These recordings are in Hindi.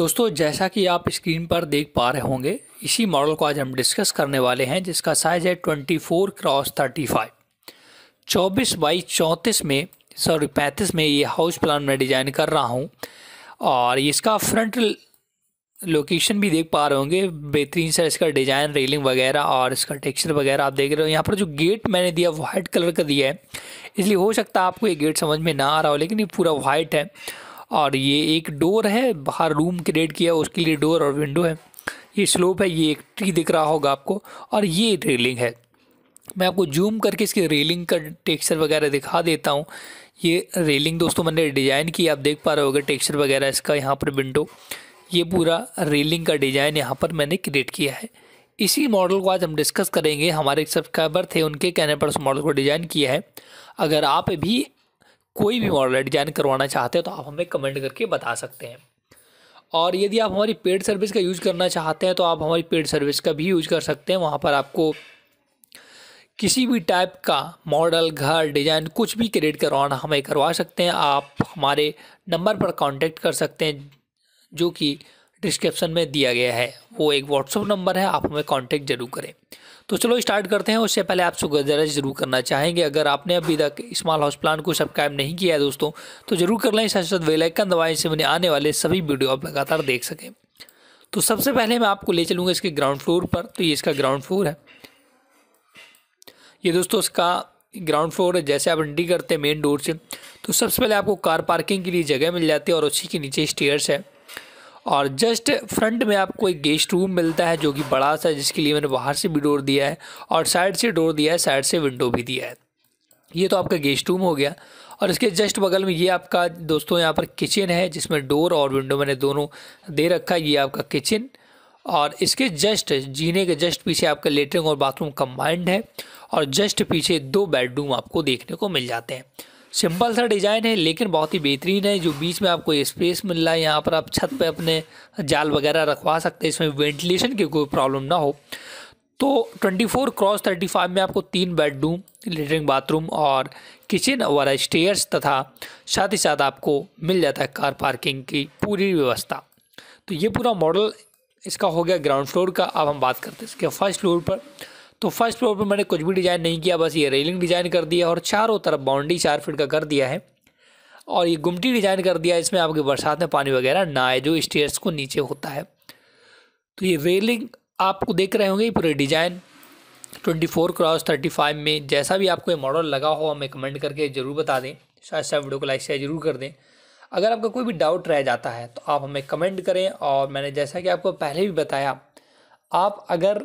दोस्तों जैसा कि आप स्क्रीन पर देख पा रहे होंगे इसी मॉडल को आज हम डिस्कस करने वाले हैं जिसका साइज़ है 24 क्रॉस 35 24 बाई चौंतीस में सॉरी पैंतीस में ये हाउस प्लान मैं डिज़ाइन कर रहा हूँ और इसका फ्रंट लोकेशन भी देख पा रहे होंगे बेहतरीन सा इसका डिज़ाइन रेलिंग वगैरह और इसका टेक्सचर वगैरह आप देख रहे हो यहाँ पर जो गेट मैंने दिया वाइट कलर का दिया है इसलिए हो सकता है आपको ये गेट समझ में ना आ रहा हो लेकिन ये पूरा वाइट है और ये एक डोर है बाहर रूम क्रिएट किया उसके लिए डोर और विंडो है ये स्लोप है ये एक ट्री दिख रहा होगा आपको और ये रेलिंग है मैं आपको जूम करके इसके रेलिंग का टेक्सचर वगैरह दिखा देता हूँ ये रेलिंग दोस्तों मैंने डिज़ाइन की आप देख पा रहे होगे टेक्स्चर वगैरह इसका यहाँ पर विंडो ये पूरा रेलिंग का डिज़ाइन यहाँ पर मैंने क्रिएट किया है इसी मॉडल को आज हम डिस्कस करेंगे हमारे एक सब्सक्राइबर थे उनके कहने पर उस मॉडल को डिज़ाइन किया है अगर आप भी कोई भी मॉडल डिजाइन करवाना चाहते हैं तो आप हमें कमेंट करके बता सकते हैं और यदि आप हमारी पेड सर्विस का यूज़ करना चाहते हैं तो आप हमारी पेड सर्विस का भी यूज़ कर सकते हैं वहाँ पर आपको किसी भी टाइप का मॉडल घर डिज़ाइन कुछ भी क्रिएट करवाना हमें करवा सकते हैं आप हमारे नंबर पर कांटेक्ट कर सकते हैं जो कि डिस्क्रिप्शन में दिया गया है वो एक व्हाट्सअप नंबर है आप हमें कांटेक्ट जरूर करें तो चलो स्टार्ट करते हैं उससे पहले आप गुजारिश जरूर करना चाहेंगे अगर आपने अभी तक स्मॉल हाउस प्लान को सब्सक्राइब नहीं किया है दोस्तों तो जरूर कर लें साथ वेलाइकन दबाएँ से मैंने आने वाले सभी वीडियो आप लगातार देख सकें तो सबसे पहले मैं आपको ले चलूँगा इसके ग्राउंड फ्लोर पर तो ये इसका ग्राउंड फ्लोर है ये दोस्तों इसका ग्राउंड फ्लोर है जैसे आप एंट्री करते हैं मेन डोर से तो सबसे पहले आपको कार पार्किंग के लिए जगह मिल जाती है और उसी के नीचे स्टेयर्स है और जस्ट फ्रंट में आपको एक गेस्ट रूम मिलता है जो कि बड़ा सा जिसके लिए मैंने बाहर से भी डोर दिया है और साइड से डोर दिया है साइड से विंडो भी दिया है ये तो आपका गेस्ट रूम हो गया और इसके जस्ट बगल में ये आपका दोस्तों यहाँ पर किचन है जिसमें डोर और विंडो मैंने दोनों दे रखा है ये आपका किचन और इसके जस्ट जीने के जस्ट पीछे आपका लेटरिन और बाथरूम कम्बाइंड है और जस्ट पीछे दो बेडरूम आपको देखने को मिल जाते हैं सिंपल सा डिज़ाइन है लेकिन बहुत ही बेहतरीन है जो बीच में आपको स्पेस मिल रहा है यहाँ पर आप छत पे अपने जाल वगैरह रखवा सकते हैं इसमें वेंटिलेशन की कोई प्रॉब्लम ना हो तो 24 क्रॉस 35 में आपको तीन बेडरूम लेटरिन बाथरूम और किचन और स्टेयर्स तथा साथ ही साथ आपको मिल जाता है कार पार्किंग की पूरी व्यवस्था तो ये पूरा मॉडल इसका हो गया ग्राउंड फ्लोर का अब हम बात करते हैं इसके फर्स्ट फ्लोर पर तो फर्स्ट फ्लोर पर मैंने कुछ भी डिज़ाइन नहीं किया बस ये रेलिंग डिज़ाइन कर दिया और चारों तरफ बाउंड्री चार फिट का कर दिया है और ये गुमटी डिज़ाइन कर दिया इसमें आपके बरसात में पानी वगैरह ना आए जो स्टेयर्स को नीचे होता है तो ये रेलिंग आपको देख रहे होंगे पूरे design twenty four cross thirty five में जैसा भी आपको ये मॉडल लगा हो हमें कमेंट करके ज़रूर बता दें शायद शायद वीडियो को लाइक शेयर जरूर कर दें अगर आपका कोई भी डाउट रह जाता है तो आप हमें कमेंट करें और मैंने जैसा कि आपको पहले भी बताया आप अगर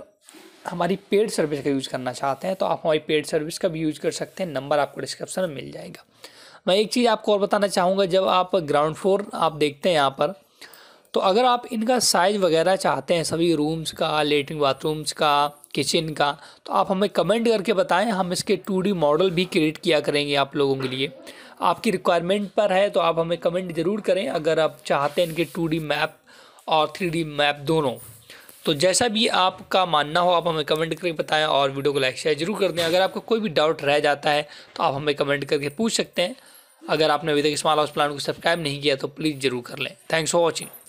हमारी पेड सर्विस का यूज़ करना चाहते हैं तो आप हमारी पेड सर्विस का भी यूज़ कर सकते हैं नंबर आपको डिस्क्रिप्शन में मिल जाएगा मैं एक चीज़ आपको और बताना चाहूँगा जब आप ग्राउंड फ्लोर आप देखते हैं यहाँ पर तो अगर आप इनका साइज़ वगैरह चाहते हैं सभी रूम्स का लेटरिन बाथरूम्स का किचन का तो आप हमें कमेंट करके बताएं हम इसके टू मॉडल भी क्रिएट किया करेंगे आप लोगों के लिए आपकी रिक्वायरमेंट पर है तो आप हमें कमेंट ज़रूर करें अगर आप चाहते हैं इनके टू मैप और थ्री मैप दोनों तो जैसा भी आपका मानना हो आप हमें कमेंट करके बताएं और वीडियो को लाइक शेयर जरूर कर दें अगर आपका कोई भी डाउट रह जाता है तो आप हमें कमेंट करके पूछ सकते हैं अगर आपने अभी तक स्मॉल हाउस प्लान को सब्सक्राइब नहीं किया तो प्लीज़ जरूर कर लें थैंक्स फॉर वॉचिंग